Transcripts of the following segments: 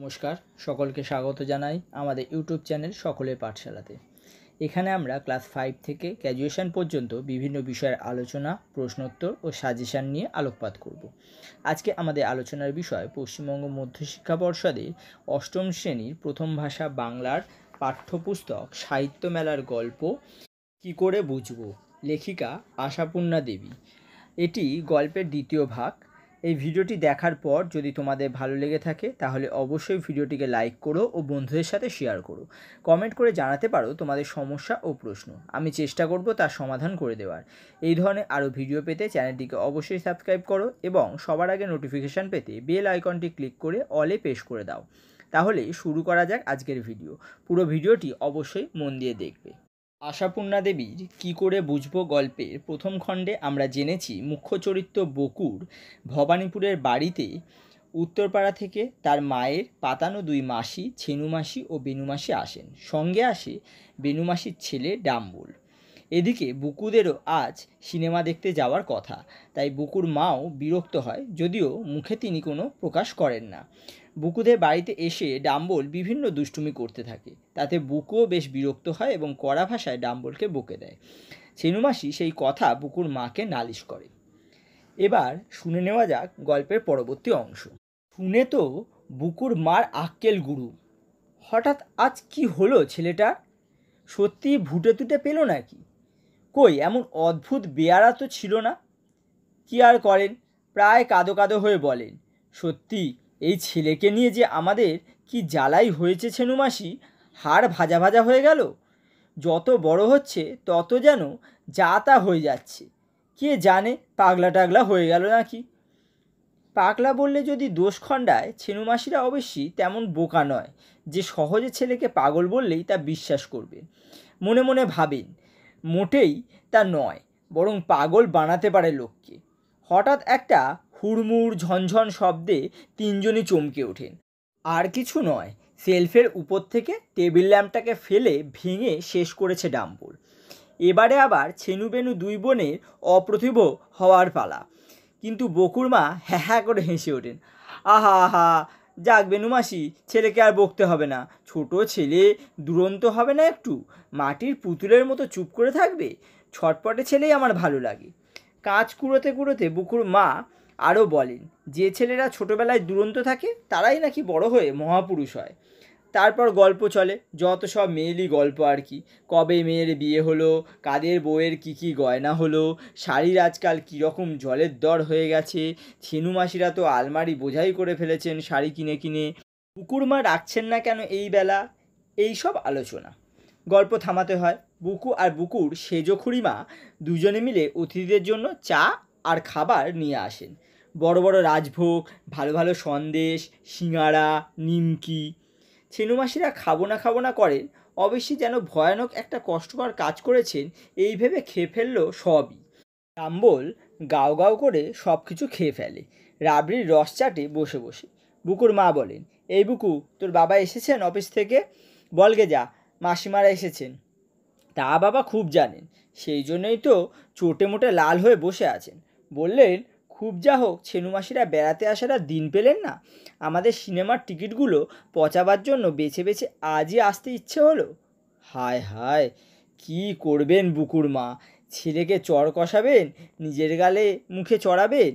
নমস্কার সকলকে স্বাগত জানাই আমাদের ইউটিউব চ্যানেল সকলের পাঠশালাতে এখানে আমরা ক্লাস ফাইভ থেকে গ্র্যাজুয়েশন পর্যন্ত বিভিন্ন বিষয়ের আলোচনা প্রশ্নোত্তর ও সাজেশান নিয়ে আলোকপাত করব আজকে আমাদের আলোচনার বিষয় পশ্চিমবঙ্গ মধ্যশিক্ষা পর্ষদের অষ্টম শ্রেণীর প্রথম ভাষা বাংলার পাঠ্যপুস্তক সাহিত্য মেলার গল্প কি করে বুঝব লেখিকা আশাপূর্ণা দেবী এটি গল্পের দ্বিতীয় ভাগ এই ভিডিওটি দেখার পর যদি তোমাদের ভালো লেগে থাকে তাহলে অবশ্যই ভিডিওটিকে লাইক করো ও বন্ধুদের সাথে শেয়ার করো কমেন্ট করে জানাতে পারো তোমাদের সমস্যা ও প্রশ্ন আমি চেষ্টা করব তার সমাধান করে দেওয়ার এই ধরনের আরও ভিডিও পেতে চ্যানেলটিকে অবশ্যই সাবস্ক্রাইব করো এবং সবার আগে নোটিফিকেশান পেতে বেল আইকনটি ক্লিক করে অলে পেশ করে দাও তাহলে শুরু করা যাক আজকের ভিডিও পুরো ভিডিওটি অবশ্যই মন দিয়ে দেখবে আশাপূর্ণা দেবীর কী করে বুঝব গল্পের প্রথম খণ্ডে আমরা জেনেছি মুখ্য চরিত্র বকুর ভবানীপুরের বাড়িতে উত্তরপাড়া থেকে তার মায়ের পাতানো দুই মাসি ছেনু মাসি ও বেনুমাসি আসেন সঙ্গে আসে বেনুমাসির ছেলে ডাম্বুল এদিকে বুকুদেরও আজ সিনেমা দেখতে যাওয়ার কথা তাই বুকুর মাও বিরক্ত হয় যদিও মুখে তিনি কোনো প্রকাশ করেন না বুকুদের বাড়িতে এসে ডাম্বল বিভিন্ন দুষ্টুমি করতে থাকে তাতে বুকুও বেশ বিরক্ত হয় এবং কড়া ভাষায় ডাম্বলকে বকে দেয় ছেনুমাসি সেই কথা বুকুর মাকে নালিশ করে এবার শুনে নেওয়া যাক গল্পের পরবর্তী অংশ শুনে তো বুকুর মার আক্কেল গুরু হঠাৎ আজ কি হলো ছেলেটা সত্যি ভুটে তুটে পেল নাকি কই এমন অদ্ভুত বেয়ারা তো ছিল না কি আর করেন প্রায় কাদো কাদো হয়ে বলেন সত্যি এই ছেলেকে নিয়ে যে আমাদের কি জ্বালাই হয়েছে ছেনুমাসি হাড় ভাজা ভাজা হয়ে গেল যত বড় হচ্ছে তত যেন যা তা হয়ে যাচ্ছে কে জানে পাগলা টাগলা হয়ে গেল নাকি পাগলা বললে যদি দোষ খণ্ডায় ছেনুমাসিরা অবশ্যই তেমন বোকা নয় যে সহজে ছেলেকে পাগল বললেই তা বিশ্বাস করবে মনে মনে ভাবেন মোটেই তা নয় বরং পাগল বানাতে পারে লোককে হঠাৎ একটা হুড়মুড় ঝনঝন শব্দে তিনজনই চমকে ওঠেন আর কিছু নয় সেলফের উপর থেকে টেবিল ল্যাম্পটাকে ফেলে ভেঙে শেষ করেছে ডাম্পুর এবারে আবার ছেনুবেনু দুই বোনের অপ্রতিভ হওয়ার পালা কিন্তু বকুর মা হ্যাঁ, হ্যাঁ করে হেসে ওঠেন আহা আহা যাক বেনুমাসি ছেলেকে আর বকতে হবে না ছোট ছেলে দুরন্ত হবে না একটু মাটির পুতুলের মতো চুপ করে থাকবে ছটপটে ছেলেই আমার ভালো লাগে কাজ কুড়োতে কুড়োতে বুকুর মা আরও বলেন যে ছেলেরা ছোটবেলায় দুরন্ত থাকে তারাই নাকি বড় হয়ে মহাপুরুষ হয় তারপর গল্প চলে যত সব মেয়েরই গল্প আর কি কবে মেয়ের বিয়ে হলো কাদের বউয়ের কী কী গয়না হলো শাড়ির আজকাল কীরকম জলের দর হয়ে গেছে ছিনু মাসিরা তো আলমারি বোঝাই করে ফেলেছেন শাড়ি কিনে কিনে বুকুর মা রাখছেন না কেন এই বেলা এই সব আলোচনা গল্প থামাতে হয় বুকু আর বুকুর সেজো খুড়িমা দুজনে মিলে অতিথিদের জন্য চা আর খাবার নিয়ে আসেন বড় বড় রাজভোগ ভালো ভালো সন্দেশ সিঙাড়া নিমকি ছিনুমাসিরা খাবো না খাবো না করেন অবশ্যই যেন ভয়ানক একটা কষ্টকর কাজ করেছেন এই ভেবে খেয়ে ফেলল সবই কাম্বল গাও গাও করে সব কিছু খেয়ে ফেলে রাবড়ির রস চাটে বসে বসে বুকুর মা বলেন এই বুকু তোর বাবা এসেছেন অফিস থেকে বলগে যা মাসিমারা এসেছেন তা বাবা খুব জানেন সেই জন্যই তো চোটে মোটে লাল হয়ে বসে আছেন বললেন খুব যা হোক ছেনুমাসিরা বেড়াতে আসারা দিন পেলেন না আমাদের সিনেমার টিকিটগুলো পচাবার জন্য বেছে বেছে আজই আসতে ইচ্ছে হলো হায় হায় কি করবেন বুকুর মা ছেলেকে চর কষাবেন নিজের গালে মুখে চড়াবেন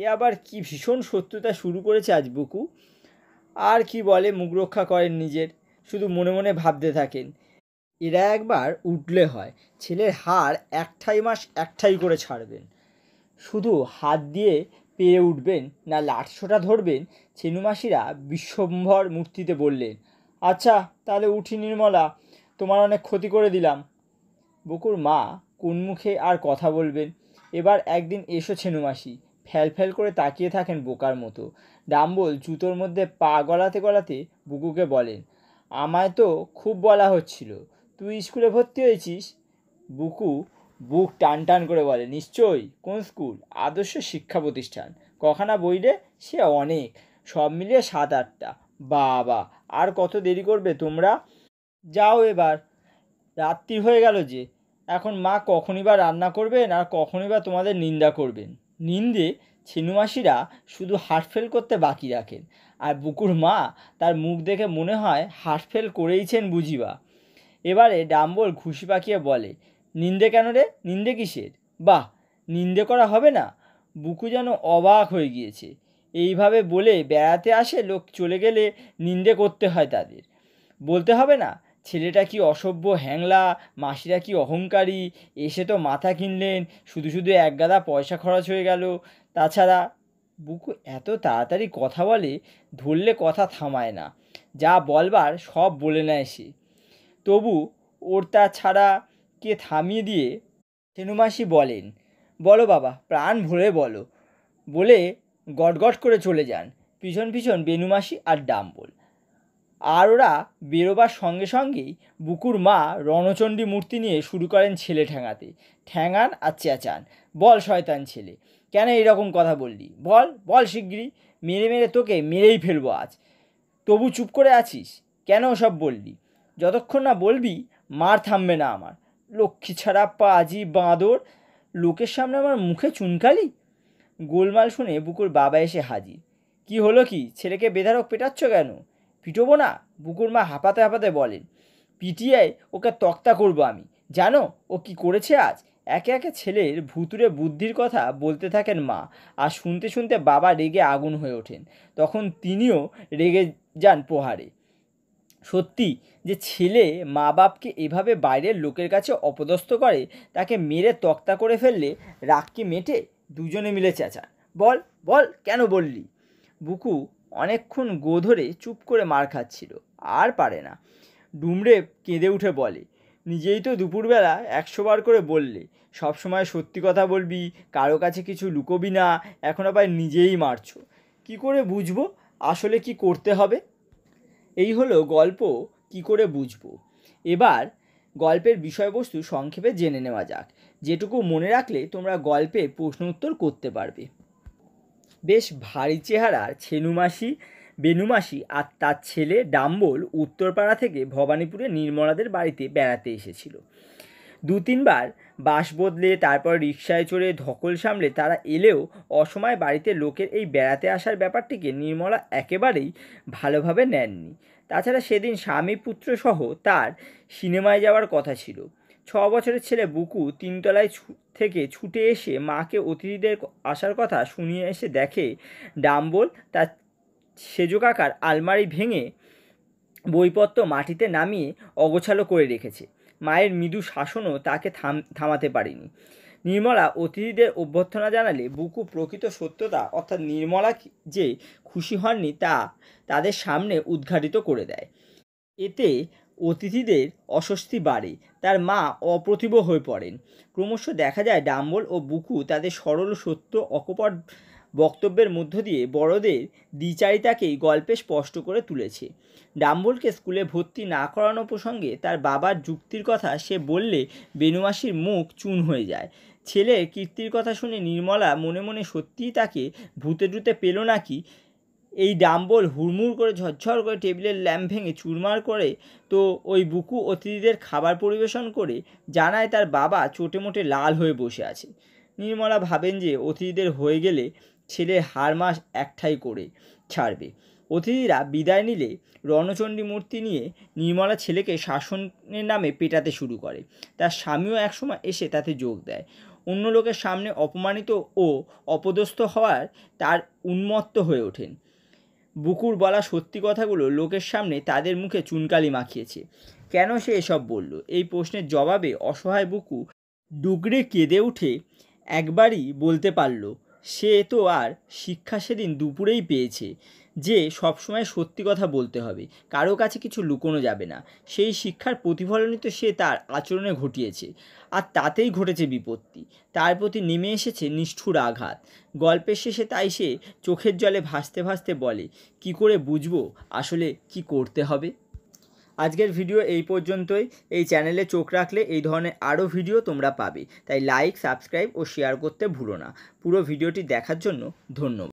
এ আবার কি ভীষণ সত্যতা শুরু করেছে আজ বুকু আর কি বলে মুখ রক্ষা করেন নিজের শুধু মনে মনে ভাবতে থাকেন এরা একবার উঠলে হয় ছেলের হাড় একঠাই মাস একঠাই করে ছাড়বেন শুধু হাত দিয়ে পেরে উঠবেন না লাটসোটা ধরবেন ছেনুমাসিরা বিশ্বম্ভর মূর্তিতে বললেন আচ্ছা তাহলে উঠি নির্মলা তোমার অনেক ক্ষতি করে দিলাম বকুর মা কোন মুখে আর কথা বলবেন এবার একদিন এসো ছেনুমাসি ফ্যাল ফ্যাল করে তাকিয়ে থাকেন বোকার মতো ডাম্বল জুতোর মধ্যে পা গলাতে গলাতে বুকুকে বলেন আমায় তো খুব বলা হচ্ছিল তুই স্কুলে ভর্তি হয়েছিস বুকু বুক টান টান করে বলে নিশ্চয়ই কোন স্কুল আদর্শ শিক্ষা প্রতিষ্ঠান কখানা বইলে সে অনেক সব মিলিয়ে সাত আটটা বাবা আর কত দেরি করবে তোমরা যাও এবার রাত্রি হয়ে গেল যে এখন মা কখনই বা রান্না করবেন আর কখনই বা তোমাদের নিন্দা করবেন নিন্দে ছিনুমাসিরা শুধু ফেল করতে বাকি রাখেন আর বুকুর মা তার মুখ দেখে মনে হয় ফেল করেইছেন বুঝিবা এবারে ডাম্বল ঘুষি পাকিয়ে বলে নিন্দে কেন রে নিন্দে কিসের বাহ নিন্দে করা হবে না বুকু যেন অবাক হয়ে গিয়েছে এইভাবে বলে বেড়াতে আসে লোক চলে গেলে নিন্দে করতে হয় তাদের বলতে হবে না ছেলেটা কি অসভ্য হ্যাংলা মাসিরা কি অহংকারী এসে তো মাথা কিনলেন শুধু শুধু একগাদা পয়সা খরচ হয়ে গেল তাছাড়া বুকু এত তাড়াতাড়ি কথা বলে ধরলে কথা থামায় না যা বলবার সব বলে নেয় সে তবু ওর তা ছাড়া কে থামিয়ে দিয়ে সেনুমাসি বলেন বলো বাবা প্রাণ ভরে বলো বলে গটগট করে চলে যান পিছন পিছন বেনুমাসি আর ডাম্বল আর ওরা বেরোবার সঙ্গে সঙ্গেই বুকুর মা রণচণ্ডী মূর্তি নিয়ে শুরু করেন ছেলে ঠ্যাঙাতে ঠ্যাঙান আর চেঁচান বল শয়তান ছেলে কেন এরকম কথা বললি বল বল শিগগিরি মেরে মেরে তোকে মেরেই ফেলবো আজ তবু চুপ করে আছিস কেন সব বললি যতক্ষণ না বলবি মার থামবে না আমার লক্ষ্মী ছাড়া পাজি বাঁদর লোকের সামনে আমার মুখে চুনকালি গোলমাল শুনে বুকুর বাবা এসে হাজির কি হলো কি ছেলেকে বেধারক পেটাচ্ছ কেন পিটবো না বুকুর মা হাঁপাতে হাঁপাতে বলেন পিটিয়ে ওকে তক্তা করব আমি জানো ও কি করেছে আজ একে একে ছেলের ভুতুরে বুদ্ধির কথা বলতে থাকেন মা আর শুনতে শুনতে বাবা রেগে আগুন হয়ে ওঠেন তখন তিনিও রেগে যান প্রহারে সত্যি যে ছেলে মা বাপকে এভাবে বাইরের লোকের কাছে অপদস্থ করে তাকে মেরে তক্তা করে ফেললে রাগকে মেটে দুজনে মিলে চেঁচা বল বল কেন বললি বুকু অনেকক্ষণ গো ধরে চুপ করে মার খাচ্ছিল আর পারে না ডুমরে কেঁদে উঠে বলে নিজেই তো দুপুরবেলা একশো বার করে বললে সব সময় সত্যি কথা বলবি কারো কাছে কিছু লুকোবি না এখন আবার নিজেই মারছো কি করে বুঝবো আসলে কি করতে হবে এই হলো গল্প কি করে বুঝবো এবার গল্পের বিষয়বস্তু সংক্ষেপে জেনে নেওয়া যাক যেটুকু মনে রাখলে তোমরা গল্পের প্রশ্ন উত্তর করতে পারবে বেশ ভারী চেহারার ছেনুমাসি বেনুমাসি আর তার ছেলে ডাম্বল উত্তরপাড়া থেকে ভবানীপুরে নির্মলাদের বাড়িতে বেড়াতে এসেছিল দু তিনবার বাস বদলে তারপর রিক্সায় চড়ে ধকল সামলে তারা এলেও অসময় বাড়িতে লোকের এই বেড়াতে আসার ব্যাপারটিকে নির্মলা একেবারেই ভালোভাবে নেননি তাছাড়া সেদিন স্বামী পুত্রসহ তার সিনেমায় যাওয়ার কথা ছিল ছ বছরের ছেলে বুকু তিনতলায় থেকে ছুটে এসে মাকে অতিথিদের আসার কথা শুনিয়ে এসে দেখে ডাম্বল তার সেজো কাকার আলমারি ভেঙে বইপত্র মাটিতে নামিয়ে অগোছালো করে রেখেছে মায়ের মৃদু শাসনও তাকে থাম থামাতে পারেনি নির্মলা অতিথিদের অভ্যর্থনা জানালে বুকু প্রকৃত সত্যতা অর্থাৎ নির্মলা যে খুশি হননি তা তাদের সামনে উদ্ঘাটিত করে দেয় এতে অতিথিদের অস্বস্তি বাড়ে তার মা অপ্রতিভ হয়ে পড়েন ক্রমশ দেখা যায় ডাম্বল ও বুকু তাদের সরল সত্য অকপট বক্তব্যের মধ্য দিয়ে বড়দের দ্বিচারিতাকেই গল্পে স্পষ্ট করে তুলেছে ডাম্বলকে স্কুলে ভর্তি না করানো প্রসঙ্গে তার বাবার যুক্তির কথা সে বললে বেনুমাসির মুখ চুন হয়ে যায় ছেলের কীর্তির কথা শুনে নির্মলা মনে মনে সত্যিই তাকে ভূতে জুতে পেল নাকি এই ডাম্বল হুড়মুড় করে ঝরঝর করে টেবিলের ল্যাম্প ভেঙে চুরমার করে তো ওই বুকু অতিথিদের খাবার পরিবেশন করে জানায় তার বাবা চোটে মোটে লাল হয়ে বসে আছে নির্মলা ভাবেন যে অতিথিদের হয়ে গেলে ছেলে হার মাস একঠাই করে ছাড়বে অতিথিরা বিদায় নিলে রণচণ্ডী মূর্তি নিয়ে নির্মলা ছেলেকে শাসনের নামে পেটাতে শুরু করে তার স্বামীও একসময় এসে তাতে যোগ দেয় অন্য লোকের সামনে অপমানিত ও অপদস্থ হওয়ার তার উন্মত্ত হয়ে ওঠেন বুকুর বলা সত্যি কথাগুলো লোকের সামনে তাদের মুখে চুনকালি মাখিয়েছে কেন সে এসব বলল এই প্রশ্নের জবাবে অসহায় বুকু ডুগড়ে কেঁদে উঠে একবারই বলতে পারল সে তো আর শিক্ষা সেদিন দুপুরেই পেয়েছে যে সবসময় সত্যি কথা বলতে হবে কারো কাছে কিছু লুকোনো যাবে না সেই শিক্ষার প্রতিফলনই তো সে তার আচরণে ঘটিয়েছে আর তাতেই ঘটেছে বিপত্তি তার প্রতি নেমে এসেছে নিষ্ঠুর আঘাত গল্পের শেষে তাই সে চোখের জলে ভাসতে ভাসতে বলে কি করে বুঝবো আসলে কি করতে হবে আজকের ভিডিও এই পর্যন্তই এই চ্যানেলে চোখ রাখলে এই ধরনের আরও ভিডিও তোমরা পাবে তাই লাইক সাবস্ক্রাইব ও শেয়ার করতে ভুলো না পুরো ভিডিওটি দেখার জন্য ধন্যবাদ